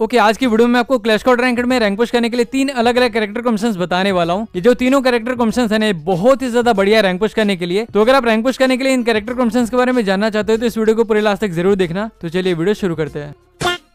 okay okay, आज की video में आपको क्लैश कॉड रैंकड में रैंक पुश करने के लिए तीन अलग अलग कैरेक्टर क्वेश्चन बताने वाला हूँ ये जो तीनों कैरेक्टर है ना बहुत ही ज्यादा बढ़िया रैंक पुश करने के लिए तो अगर आप रैंक पुश करने के लिए इन कैरेक्टर क्वेश्चन के बारे में जानना चाहते हो तो इस वीडियो को पूरे लास्ट तक जरूर देखना तो चलिए वीडियो शुरू करते हैं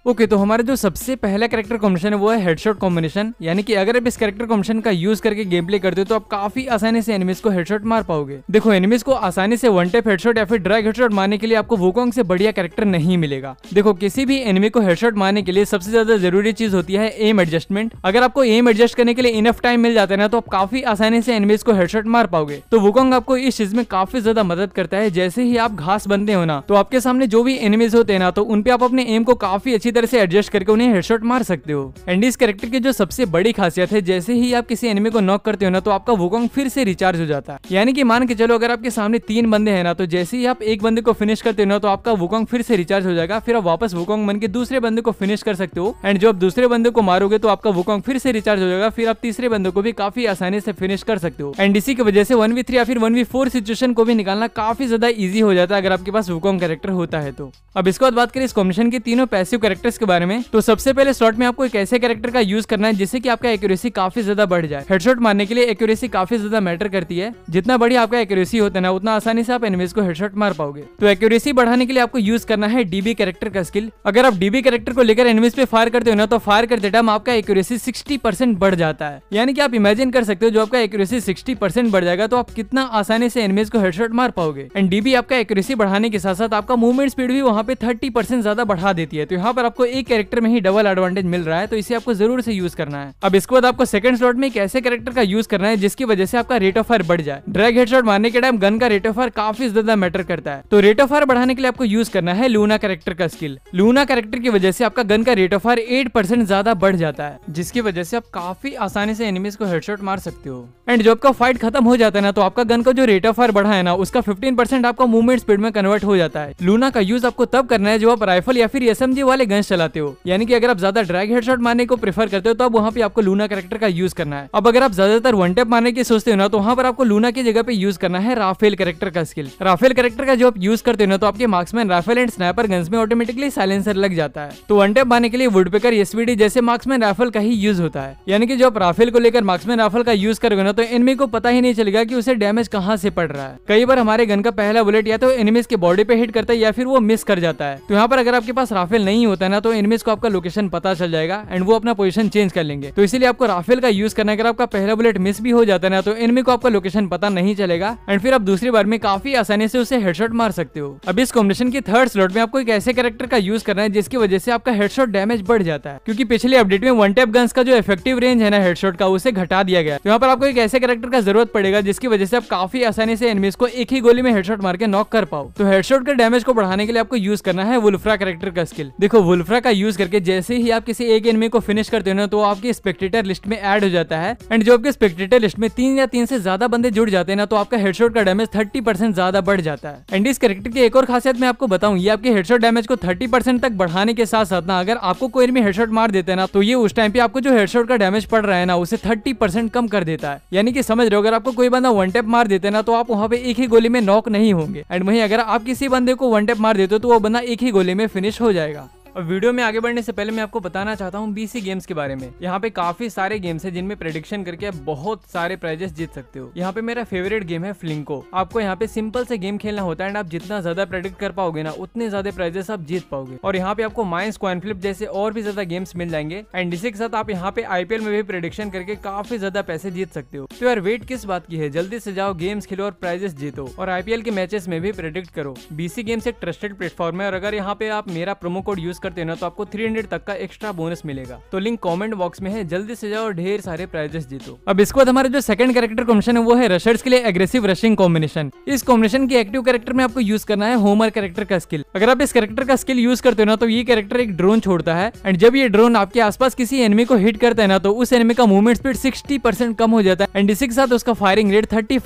ओके okay, तो हमारे जो सबसे पहला कैरेक्टर कॉम्बिनेशन है वो है हेडशॉट कॉम्बिनेशन यानी कि अगर आप इस कैरेक्टर कॉम्बिनेशन का यूज करके गेम प्ले करते हो तो आप काफी आसानी से एनिमीज को हेडशॉट मार पाओगे देखो एनिमीज को आसानी से वन टेप हेडशॉट या फिर ड्रैग हेडशॉट मारने के लिए आपको वोकॉन्ग से बढ़िया कैरेक्टर नहीं मिलेगा देखो किसी भी एनिमी को हेडशॉट मारने के लिए सबसे ज्यादा जरूरी चीज होती है एम एडजस्टमेंट अगर आपको एम एडजस्ट करने के लिए इनफ टाइम मिल जाता है ना तो आप काफी आसानी से एनिमीज को हेडशॉट मार पाओगे तो वोकॉन्ग आपको इस चीज में काफी ज्यादा मदद करता है जैसे ही आप घास बनते हो ना तो आपके सामने जो भी एनिमीज होते हैं ना तो उनपे आप अपने एम को काफी अच्छी अच्छी तरह से एडजस्ट करके उन्हें हेडशॉट मार सकते हो एंड इस कैरेक्टर की जो सबसे बड़ी खासियत है जैसे ही आप किसी एनिमी को नॉक करते हो ना तो आपका वोकॉन्ग फिर से रिचार्ज हो जाता है यानी कि मान के चलो अगर आपके सामने तीन बंदे हैं ना तो जैसे ही आप एक बंदे को फिनिश करते हो ना तो आपका वोकॉन्ग फिर से रिचार्ज हो जाएगा फिर आप वापस वोकॉन्ग बन के दूसरे बंदे को फिनिश कर सकते हो एंड जो आप दूसरे बंदे को मारोगे तो आपका वोकॉन्ग फिर से रिचार्ज हो जाएगा फिर आप तीसरे बंदे को भी काफी आसानी से फिनिश कर सकते हो एंड इसी की वजह से वन वी थ्री या फिर वन वी फोर सिचुएशन को भी निकालना काफी ज्यादा ईजी हो जाता है अगर आपके पास वोकॉन्ग कैरेक्टर होता है तो अब इसके बाद बात करें इस कॉम्बिनेशन के तीनों पैसिव कैरेक्टर कैरेक्टर्स के बारे में तो सबसे पहले शॉर्ट में आपको एक ऐसे कैरेक्टर का यूज करना है जिससे की आपका एक्यूरेसी काफी ज्यादा बढ़ जाए हेडशॉट मारने के लिए एक्यूरेसी काफी ज्यादा मैटर करती है जितना बड़ी आपका एक्यूरेसी होता है ना उतना आसानी से आप एनिमीज को हेडशॉट मार पाओगे तो एक्यूरेसी बढ़ाने के लिए आपको यूज करना है डीबी कैरेक्टर का स्किल अगर आप डीबी कैरेक्टर को लेकर एनिमीज पे फायर करते हो ना तो फायर करते टाइम आपका एक्यूरेसी सिक्सटी बढ़ जाता है यानी कि आप इमेजिन कर सकते हो जो आपका एक्यूरेसी सिक्सटी बढ़ जाएगा तो आप कितना आसानी से एनिमीज को हेडशॉट मार पाओगे एंड डीबी आपका एक्यूरेसी बढ़ाने के साथ साथ आपका मूवमेंट स्पीड भी वहाँ पे थर्टी ज्यादा बढ़ा देती है तो यहाँ पर आपको एक कैरेक्टर में ही डबल एडवांटेज मिल रहा है तो इसे आपको जरूर से यूज करना है अब इसके बाद आपको सेकंड स्लॉट में एक ऐसे कैरेक्टर का यूज करना है जिसकी वजह से आपका रेट ऑफ फायर बढ़ जाए ड्रैग हेडशॉट मारने के टाइम गन का रेट ऑफ फायर काफी ज्यादा मैटर करता है तो रेट ऑफ फायर बढ़ाने के लिए आपको यूज करना है लूना कैरेक्टर का स्किल लूना कैरेक्टर की वजह से आपका गन का रेट ऑफ फायर एट ज्यादा बढ़ जाता है जिसकी वजह से आप काफी आसानी से एनिमीज को हेडशॉट मार सकते हो एंड जब आपका फाइट खत्म हो जाता है ना तो आपका गन का जो रेट ऑफ फायर बढ़ा है ना उसका फिफ्टीन आपका मूवमेंट स्पीड में कन्वर्ट हो जाता है लूना का यूज आपको तब करना है जो आप राइफल या फिर एस वाले गन बैलेंस चलाते हो यानी कि अगर आप ज्यादा ड्रैग हेडशॉट मारने को प्रेफर करते हो तो अब वहाँ पे आपको लूना कैरेक्टर का यूज करना है अब अगर आप ज्यादातर वन टैप मारने की सोचते हो ना तो वहाँ पर आपको लूना की जगह पे यूज करना है राफेल कैरेक्टर का स्किल राफेल कैरेक्टर का जो आप यूज करते हो ना तो आपके marksman rifle and sniper guns में ऑटोमेटिकली साइलेंसर लग जाता है तो वन टैप मारने के लिए पेकर एसवीडी जैसे मार्क्समैन राफेल का ही यूज होता है यानी कि जो आप राफेल को लेकर मार्क्समैन राफेल का यूज करोगे ना तो एनमी को पता ही नहीं चलेगा की उसे डैमेज कहाँ से पड़ रहा है कई बार हमारे गन का पहला बुलेट या तो एनिमीज के बॉडी पे हिट करता है या फिर वो मिस कर जाता है तो यहाँ पर अगर आपके पास राफेल नहीं होता है ना तो एनिमीज को आपका लोकेशन पता चल जाएगा एंड वो अपना पोजिशन चेंज कर लेंगे तो इसलिए आपको राफेल का यूज करना अगर आपका पहला बुलेट मिस भी हो जाता है ना तो एनमी को आपका लोकेशन पता नहीं चलेगा एंड फिर आप दूसरी बार में काफी आसानी से उसे हेडशॉट मार सकते हो अब इस कॉम्बिनेशन की थर्ड स्लॉट में आपको एक ऐसे कैरेक्टर का यूज करना है जिसकी वजह से आपका हेडशॉट डैमेज बढ़ जाता है क्योंकि पिछले अपडेट में वन टेप गन्स का जो इफेक्टिव रेंज है ना हेडशॉट का उसे घटा दिया गया तो यहाँ पर आपको एक ऐसे कैरेक्टर का जरूरत पड़ेगा जिसकी वजह से आप काफी आसानी से एनमीज को एक ही गोली में हेडशॉट मार के नॉक कर पाओ तो हेडशॉट के डैमेज को बढ़ाने के लिए आपको यूज करना है वुल्फ्रा कैरेक्टर का स्किल देखो वुल सुल्फ्रा का यूज करके जैसे ही आप किसी एक एनमी को फिनिश करते हो ना तो आपके स्पेक्टेटर लिस्ट में एड हो जाता है एंड जो आपके स्पेक्टेटर लिस्ट में तीन या तीन से ज्यादा बंदे जुड़ जाते हैं ना तो आपका हेडशॉट का डैमेज थर्टी परसेंट ज्यादा बढ़ जाता है एंड इस करेक्टर की एक और खासियत मैं आपको बताऊँ ये आपके हेडशॉट डैमेज को थर्टी परसेंट तक बढ़ाने के साथ साथ ना अगर आपको कोई एनमी हेडशॉट मार देते ना तो ये उस टाइम पे आपको जो हेडशॉट का डैमेज पड़ रहा है ना उसे थर्टी परसेंट कम कर देता है यानी कि समझ रहे हो अगर आपको कोई बंदा वन टैप मार देते ना तो आप वहाँ पे एक ही गोली में नॉक नहीं होंगे एंड वहीं अगर आप किसी बंदे को वन टैप मार देते हो तो वो बंदा एक ही गोली में फिनिश हो जाएगा और वीडियो में आगे बढ़ने से पहले मैं आपको बताना चाहता हूँ बीसी गेम्स के बारे में यहाँ पे काफी सारे गेम्स है जिनमें प्रेडिक्शन करके आप बहुत सारे प्राइजेस जीत सकते हो यहाँ पे मेरा फेवरेट गेम है फ्लिंको आपको यहाँ पे सिंपल से गेम खेलना होता है एंड आप जितना ज्यादा प्रेडिक्ट कर पाओगे ना उतने ज्यादा प्राइजेस आप जीत पाओगे और यहाँ पे आपको माइंस कॉइन फ्लिप जैसे और भी ज्यादा गेम्स मिल जाएंगे एंड इसी के साथ आप यहाँ पे आईपीएल में भी प्रेडिक्शन करके काफी ज्यादा पैसे जीत सकते हो तो यार वेट किस बात की है जल्दी से जाओ गेम्स खेलो और प्राइजेस जीतो और आईपीएल के मैचेस में भी प्रेडिक्ट करो बीसी गेम्स एक ट्रस्टेड प्लेटफॉर्म है और अगर यहाँ पे आप मेरा प्रोमो कोड यूज करते हैं ना तो आपको 300 तक का एक्स्ट्रा बोनस मिलेगा तो लिंक कमेंट बॉक्स में है जल्दी से जाओ ढेर सारे प्राइजेस जीतो अब इसके बाद हमारे जो सेकंड कैरेक्टर कॉम्बिनेशन है वो है रशर्स के लिए एग्रेसिव रशिंग कॉम्बिनेशन इस कॉम्बिनेशन के एक्टिव कैरेक्टर में आपको यूज करना है होमर कैरेक्टर का स्किल अगर आप इस कैरेक्टर का स्किल यूज करते हो ना तो ये कैरेक्टर एक ड्रोन छोड़ता है एंड जब ये ड्रोन आपके आसपास किसी एनमी को हिट करता है ना तो उस एनमी का मूवमेंट स्पीड सिक्सटी कम हो जाता है एंड इसी के साथ उसका फायरिंग रेट थर्टी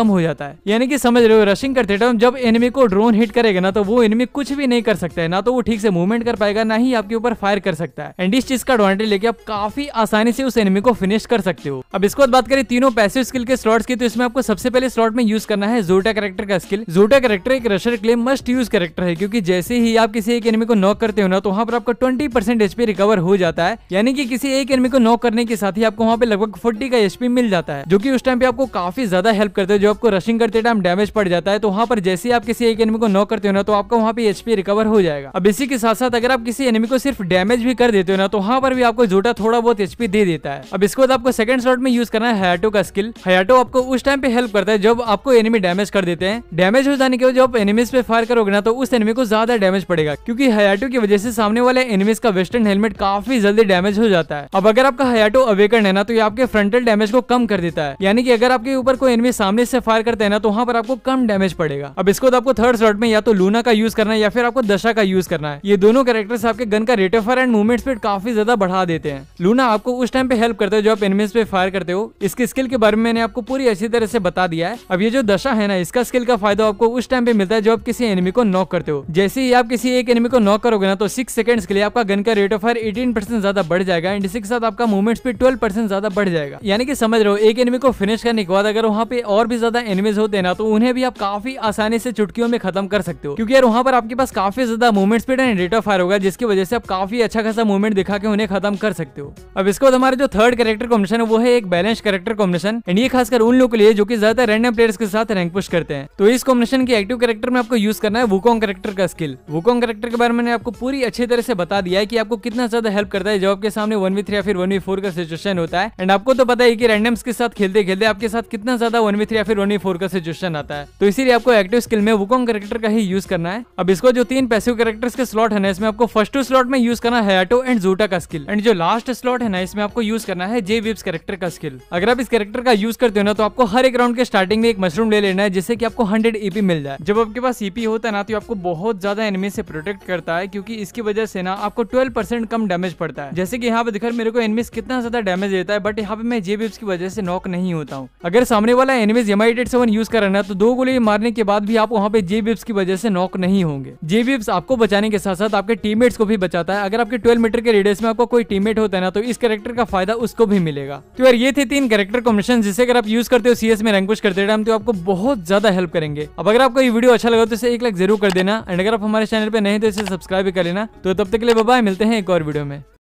कम हो जाता है यानी कि समझ रहे हो रशिंग करते टाइम जब एनमी को ड्रोन हिट करेगा ना तो वो एनमी कुछ भी नहीं कर सकता है ना तो वो ठीक से मूवमेंट कर पाएगा ना ही आपके ऊपर फायर कर सकता है एंड इस चीज का एडवांटेज लेके आप काफी आसानी से उस एनिमी को फिनिश कर सकते हो अब इसको बात करें तीनों पैसिव स्किल के स्लॉट की तो इसमें आपको सबसे पहले स्लॉट में यूज करना है जोटा कैरेक्टर का स्किल जोटा कैरेक्टर एक रशर के लिए मस्ट यूज कैरेक्टर है क्योंकि जैसे ही आप किसी एक एनिमी को नॉक करते हो ना तो वहाँ पर आपका ट्वेंटी परसेंट एचपी रिकवर हो जाता है यानी कि किसी एक एनिमी को नॉक करने के साथ ही आपको वहाँ पे लगभग फोर्टी का एचपी मिल जाता है जो कि उस टाइम पे आपको काफी ज्यादा हेल्प करते हैं जो आपको रशिंग करते टाइम डैमेज पड़ जाता है तो वहाँ पर जैसे ही आप किसी एक एनमी को नॉक करते हो ना तो आपका वहाँ पे एचपी रिकवर हो जाएगा अब इसी के साथ साथ अगर आप किसी एनिमी को सिर्फ डैमेज भी कर देते हो ना तो वहाँ पर भी आपको जोटा थोड़ा बहुत एचपी दे देता है अब इसके बाद तो आपको सेकंड स्लॉट में यूज करना है हयाटो का स्किल हयाटो आपको उस टाइम पे हेल्प करता है जब आपको एनिमी डैमेज कर देते हैं डैमेज हो जाने के बाद जब एनिमीज पे फायर करोगे ना तो उस एनिमी को ज्यादा डैमेज पड़ेगा क्यूँकी हयाटो की वजह से सामने वाले एनिमीज का वेस्टर्न हेलमेट काफी जल्दी डैमेज हो जाता है अब अगर आपका हयाटो अवेकन है ना तो ये आपके फ्रंटल डैमेज को कम कर देता है यानी कि अगर आपके ऊपर कोई एनिमी सामने से फायर करते हैं ना तो वहाँ पर आपको कम डैमेज पड़ेगा अब इसको तो आपको थर्ड स्लॉट में या तो लूना का यूज करना है या फिर आपको दशा का यूज करना है ये दोनों कैरेक्टर्स आपके गन का rate of fire and movement speed काफी ज्यादा बढ़ा देते हैं लूना आपको उस टाइम पे हेल्प करते हो जो आप एनिमीज पे फायर करते हो इसके स्किल के बारे में मैंने आपको पूरी अच्छी तरह से बता दिया है अब ये जो दशा है ना इसका स्किल का फायदा आपको उस टाइम पे मिलता है जो आप किसी एनिमी को नॉक करते हो जैसे ही आप किसी एक एनिमी को नॉक करोगे ना तो सिक्स सेकंड के लिए आपका गन का rate of fire eighteen percent ज्यादा बढ़ जाएगा एंड इसके साथ आपका मूवमेंट स्पीड ट्वेल्व परसेंट ज्यादा बढ़ जाएगा यानी कि समझ रहे हो एक एनिमी को फिनिश करने के बाद अगर वहाँ पे और भी ज्यादा एनिमीज होते हैं ना तो उन्हें भी आप काफी आसानी से चुटकियों में खत्म कर सकते हो क्योंकि यार वहाँ पर आपके पास काफी ज्यादा movement speed and rate of होगा जिसकी वजह से आप काफी अच्छा खासा मूवमेंट दिखा के उन्हें खत्म कर सकते हो अब इसके बाद हमारा जो थर्ड कैरेक्टर कॉम्बिनेशन है वो है एक बैलेंस कैरेक्टर कॉम्बिनेशन एंड ये खासकर उन लोगों के लिए जो कि ज्यादा रैंडम प्लेयर्स के साथ रैंक पुश करते हैं तो इस कॉम्बिनेशन के एक्टिव कैरेक्टर में आपको यूज करना है वुकोंग कैरेक्टर का स्किल वुकोंग कैरेक्टर के बारे में आपको पूरी अच्छी तरह से बता दिया है कि आपको कितना ज्यादा हेल्प करता है जब आपके सामने वन वी थ्री या फिर वन वी फोर का सिचुएशन होता है एंड आपको तो पता है कि रैंडम्स के साथ खेलते खेलते आपके साथ कितना ज्यादा वन वी थ्री या फिर वन वी फोर का सिचुएशन आता है तो इसीलिए आपको एक्टिव स्किल में वुकोंग कैरेक्टर का ही यूज करना है अब इसको जो तीन पैसिव कैरेक्टर्स के स्लॉट है इसमें आपको फर्स्ट टू स्लॉट में यूज करना है हयाटो एंड जूटा का स्किल एंड जो लास्ट स्लॉट है ना इसमें आपको यूज करना है जे विप्स कैरेक्टर का स्किल अगर आप इस कैरेक्टर का यूज करते हो ना तो आपको हर एक राउंड के स्टार्टिंग में एक मशरूम ले लेना है जिससे की आपको हंड्रेड ईपी e मिल जाए जब आपके पास ईपी e होता है ना तो आपको बहुत ज्यादा एनिमी से प्रोटेक्ट करता है क्योंकि इसकी वजह से ना आपको ट्वेल्व परसेंट कम डैमेज पड़ता है जैसे कि यहाँ पे दिखा मेरे को एनिमीज कितना ज्यादा डैमेज देता है बट यहाँ पे मैं जे वेब्स की वजह से नॉक नहीं होता हूँ अगर सामने वाला एनिमीज यमाइटेड सेवन यूज कर रहा है तो दो गोली मारने के बाद भी आप वहाँ पे जे वेब्स की वजह से नॉक नहीं होंगे जे वेब्स आपको बचाने के साथ साथ आपके टीममेट्स को भी बचाता है अगर आपके ट्वेल्व मीटर के रेडियस में आपको कोई टीममेट होता है ना तो इस कैरेक्टर का फायदा उसको भी मिलेगा तो यार ये थे तीन कैरेक्टर कॉम्बिनेशन जिसे अगर आप यूज करते हो सीएस में रैंक पुश करते टाइम तो आपको बहुत ज्यादा हेल्प करेंगे अब अगर आपको ये वीडियो अच्छा लगा तो इसे एक लाइक जरूर कर देना एंड अगर आप हमारे चैनल पर नहीं तो इसे सब्सक्राइब भी कर लेना तो तब तक के लिए बाबा मिलते हैं एक और वीडियो में